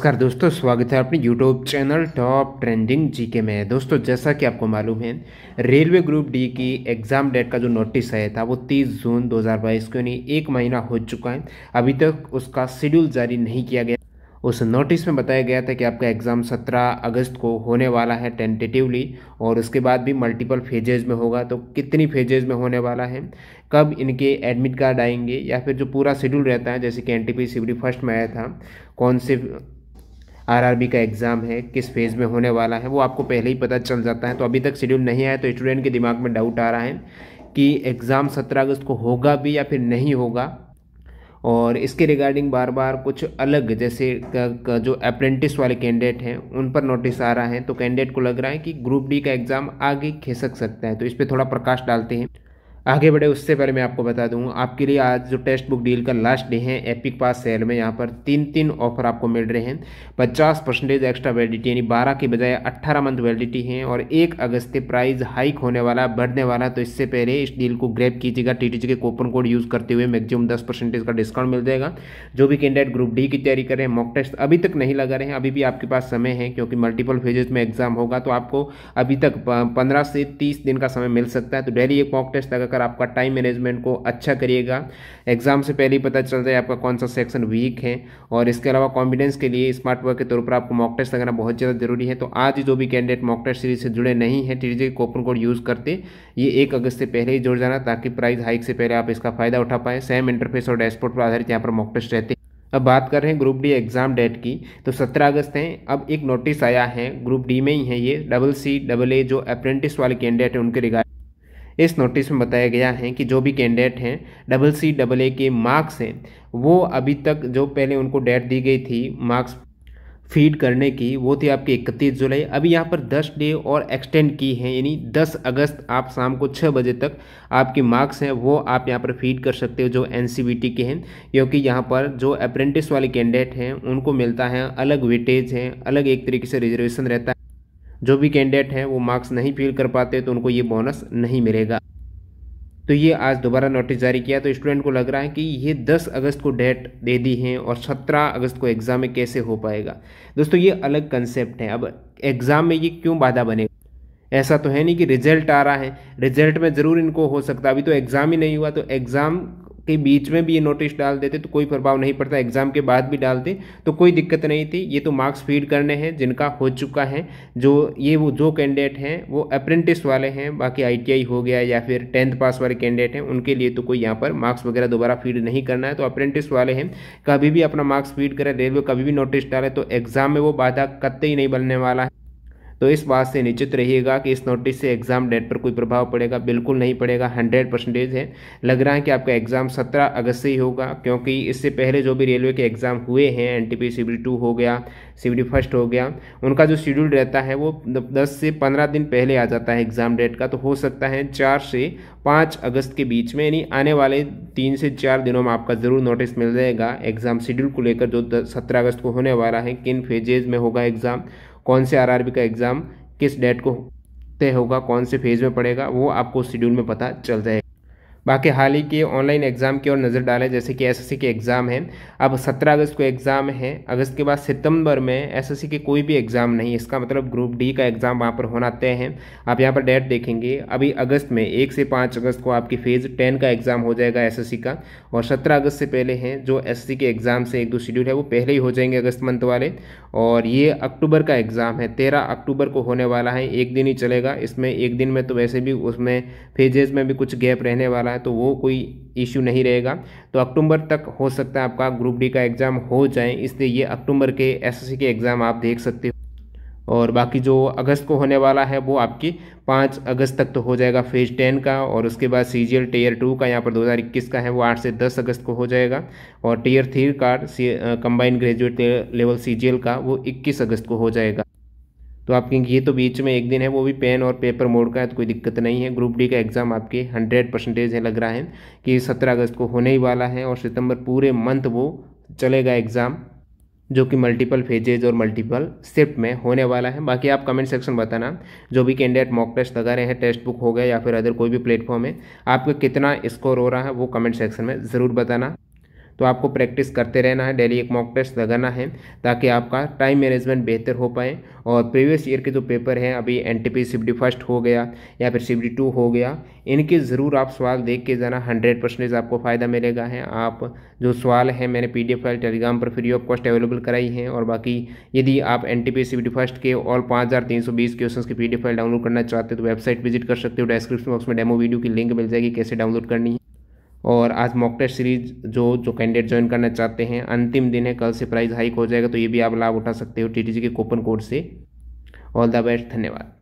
नमस्कार दोस्तों स्वागत है अपने YouTube channel top trending GK में दोस्तों जैसा कि आपको मालूम है रेलवे ग्रुप डी की एग्ज़ाम डेट का जो नोटिस आया था वो 30 जून 2022 को यानी एक महीना हो चुका है अभी तक उसका शेड्यूल जारी नहीं किया गया उस नोटिस में बताया गया था कि आपका एग्ज़ाम 17 अगस्त को होने वाला है टेंटेटिवली और उसके बाद भी मल्टीपल फेजेज़ में होगा तो कितनी फेजेज़ में होने वाला है कब इनके एडमिट कार्ड आएंगे या फिर जो पूरा शेड्यूल रहता है जैसे कि एन टी पी फर्स्ट में आया था कौन से आरआरबी का एग्ज़ाम है किस फेज़ में होने वाला है वो आपको पहले ही पता चल जाता है तो अभी तक शेड्यूल नहीं आया तो स्टूडेंट के दिमाग में डाउट आ रहा है कि एग्ज़ाम सत्रह अगस्त को होगा भी या फिर नहीं होगा और इसके रिगार्डिंग बार बार कुछ अलग जैसे जो अप्रेंटिस वाले कैंडिडेट हैं उन पर नोटिस आ रहा है तो कैंडिडेट को लग रहा है कि ग्रुप डी का एग्ज़ाम आगे खिसक सकता है तो इस पर थोड़ा प्रकाश डालते हैं आगे बढ़े उससे पहले मैं आपको बता दूं आपके लिए आज जो टेक्स्ट बुक डील का लास्ट डे है एपिक पास सेल में यहाँ पर तीन तीन ऑफर आपको मिल रहे हैं 50 परसेंटेज एक्स्ट्रा वैलिडिटी यानी 12 के बजाय 18 मंथ वैलिडिटी है और एक अगस्त से प्राइस हाइक होने वाला बढ़ने वाला तो इससे पहले इस डील को ग्रैप कीजिएगा T K coupon code use करते हुए मैक्सिमम दस परसेंटेज का डिस्काउंट मिल जाएगा जो भी कैंडिडेट ग्रुप डी की तैयारी कर रहे हैं मॉक टेस्ट अभी तक नहीं लगा रहे हैं अभी भी आपके पास समय है क्योंकि मल्टीपल फेजेज में एग्जाम होगा तो आपको अभी तक पंद्रह से तीस दिन का समय मिल सकता है तो डेली एक मॉक टेस्ट अगर जाकर आपका टाइम मैनेजमेंट को अच्छा करिएगा एग्जाम से पहले ही पता चल जाए आपका कौन सा सेक्शन वीक है और इसके अलावा कॉन्फिडेंस के लिए स्मार्ट वर्क के तौर पर आपको मॉक टेस्ट लगाना बहुत ज़्यादा जरूरी है तो आज जो भी कैंडिडेट मॉक टेस्ट सीरीज से जुड़े नहीं है डी कोपन कोड यूज़ करते ये एक अगस्त से पहले ही जुड़ जाना ताकि प्राइस हाइक से पहले आप इसका फायदा उठा पाएँ सेम इंटरफेस और डैशबोर्ड पर आधारित यहाँ पर मॉक टेस्ट रहते हैं अब बात कर रहे हैं ग्रुप डी एग्ज़ाम डेट की तो 17 अगस्त है अब एक नोटिस आया है ग्रुप डी में ही है ये डबल सी डबल ए जो अप्रेंटिस वाले कैंडिडेट हैं उनके रिगार्ड इस नोटिस में बताया गया है कि जो भी कैंडिडेट हैं डबल सी डबल ए के मार्क्स हैं वो अभी तक जो पहले उनको डेट दी गई थी मार्क्स फीड करने की वो थी आपकी इकतीस जुलाई अभी यहाँ पर दस डे और एक्सटेंड की है यानी दस अगस्त आप शाम को छः बजे तक आपके मार्क्स हैं वो आप यहाँ पर फीड कर सकते हो जो एन के हैं क्योंकि यहाँ पर जो अप्रेंटिस वाले कैंडिडेट हैं उनको मिलता है अलग वेटेज हैं अलग एक तरीके से रिजर्वेशन रहता है जो भी कैंडिडेट हैं वो मार्क्स नहीं फिल कर पाते तो उनको ये बोनस नहीं मिलेगा तो ये आज दोबारा नोटिस जारी किया तो स्टूडेंट को लग रहा है कि ये 10 अगस्त को डेट दे दी है और 17 अगस्त को एग्ज़ाम में कैसे हो पाएगा दोस्तों ये अलग कंसेप्ट है अब एग्ज़ाम में ये क्यों बाधा बनेगा ऐसा तो है नहीं कि रिजल्ट आ रहा है रिजल्ट में ज़रूर इनको हो सकता अभी तो एग्ज़ाम ही नहीं हुआ तो एग्ज़ाम के बीच में भी ये नोटिस डाल देते तो कोई प्रभाव नहीं पड़ता एग्जाम के बाद भी डालते तो कोई दिक्कत नहीं थी ये तो मार्क्स फीड करने हैं जिनका हो चुका है जो ये वो जो कैंडिडेट हैं वो अप्रेंटिस वाले हैं बाकी आईटीआई हो गया या फिर टेंथ पास वाले कैंडिडेट हैं उनके लिए तो कोई यहाँ पर मार्क्स वगैरह दोबारा फीड नहीं करना है तो अप्रेंटिस वाले हैं कभी भी अपना मार्क्स फीड करें रेलवे कभी भी नोटिस डाले तो एग्जाम में वो बाधा कत्ते ही नहीं बनने वाला है तो इस बात से निश्चित रहिएगा कि इस नोटिस से एग्ज़ाम डेट पर कोई प्रभाव पड़ेगा बिल्कुल नहीं पड़ेगा हंड्रेड परसेंटेज है लग रहा है कि आपका एग्ज़ाम सत्रह अगस्त से ही होगा क्योंकि इससे पहले जो भी रेलवे के एग्ज़ाम हुए हैं N T P C two हो गया सी फर्स्ट हो गया उनका जो शेड्यूल रहता है वो दस से पंद्रह दिन पहले आ जाता है एग्ज़ाम डेट का तो हो सकता है चार से पाँच अगस्त के बीच में यानी आने वाले तीन से चार दिनों में आपका ज़रूर नोटिस मिल जाएगा एग्ज़ाम शेड्यूल को लेकर जो सत्रह अगस्त को होने वाला है किन फेजेज़ में होगा एग्ज़ाम कौन से आर का एग्ज़ाम किस डेट को तय होगा कौन से फेज़ में पड़ेगा वो आपको शेड्यूल में पता चल जाएगा बाकी हाल ही के ऑनलाइन एग्ज़ाम की ओर नज़र डालें जैसे कि एसएससी के एग्ज़ाम हैं अब 17 अगस्त को एग्ज़ाम है अगस्त के बाद सितंबर में एसएससी के कोई भी एग्ज़ाम नहीं इसका मतलब ग्रुप डी का एग्ज़ाम वहाँ पर होना तय है आप यहाँ पर डेट देखेंगे अभी अगस्त में एक से पाँच अगस्त को आपकी फेज़ टेन का एग्ज़ाम हो जाएगा एस का और सत्रह अगस्त से पहले हैं जो एस के एग्ज़ाम से एक दो शेड्यूल है वो पहले ही हो जाएंगे अगस्त मंथ वाले और ये अक्टूबर का एग्ज़ाम है तेरह अक्टूबर को होने वाला है एक दिन ही चलेगा इसमें एक दिन में तो वैसे भी उसमें फेजेज़ में भी कुछ गैप रहने वाला वाला है तो वो कोई इश्यू नहीं रहेगा तो अक्टूबर तक हो सकता है आपका ग्रुप डी का एग्ज़ाम हो जाए इसलिए ये अक्टूबर के एसएससी के एग्ज़ाम आप देख सकते हो और बाकी जो अगस्त को होने वाला है वो आपकी पाँच अगस्त तक तो हो जाएगा फेज टेन का और उसके बाद सी जी एल टेयर टू का यहाँ पर 2021 का है वो आठ से दस अगस्त को हो जाएगा और टेयर थ्री का combined graduate level C G L का वो इक्कीस अगस्त को हो जाएगा तो आपके ये तो बीच में एक दिन है वो भी पेन और पेपर मोड का है तो कोई दिक्कत नहीं है ग्रुप डी का एग्ज़ाम आपके हंड्रेड परसेंटेज है लग रहा है कि सत्रह अगस्त को होने ही वाला है और सितंबर पूरे मंथ वो चलेगा एग्ज़ाम जो कि मल्टीपल फेजेज और मल्टीपल शिफ्ट में होने वाला है बाकी आप कमेंट सेक्शन बताना जो भी कैंडिडेट मॉक टेस्ट लगा रहे हैं टेस्ट बुक हो गया या फिर अदर कोई भी प्लेटफॉर्म है आपका कितना स्कोर हो रहा है वो कमेंट सेक्शन में ज़रूर बताना तो आपको प्रैक्टिस करते रहना है डेली एक मॉक टेस्ट लगाना है ताकि आपका टाइम मैनेजमेंट बेहतर हो पाए और प्रीवियस ईयर के जो पेपर हैं अभी एन टी पी फर्स्ट हो गया या फिर सी टू हो गया इनके ज़रूर आप सवाल देख के जाना हंड्रेड परसेंटेज आपको फ़ायदा मिलेगा है आप जो सवाल है मैंने P D F file Telegram पर फ्री ऑफ कॉस्ट अवेलेबल कराई है और बाकी यदि आप एन टी पी सिफ्टी फर्स्ट के और पाँच हज़ार तीन सौ बीस क्वेश्चन की पी डी फाइल डाउनलोड करना चाहते हो तो वेबसाइट विजिट कर सकते हो डिस्क्रिप्शन बॉक्स में डेमो वीडियो की लिंक मिल जाएगी कैसे डाउनलोड करनी है और आज मॉक टेस्ट सीरीज जो जो कैंडिडेट ज्वाइन करना चाहते हैं अंतिम दिन है कल से प्राइस हाइक हो जाएगा तो ये भी आप लाभ उठा सकते हो टी के कूपन कोड से ऑल द बेस्ट धन्यवाद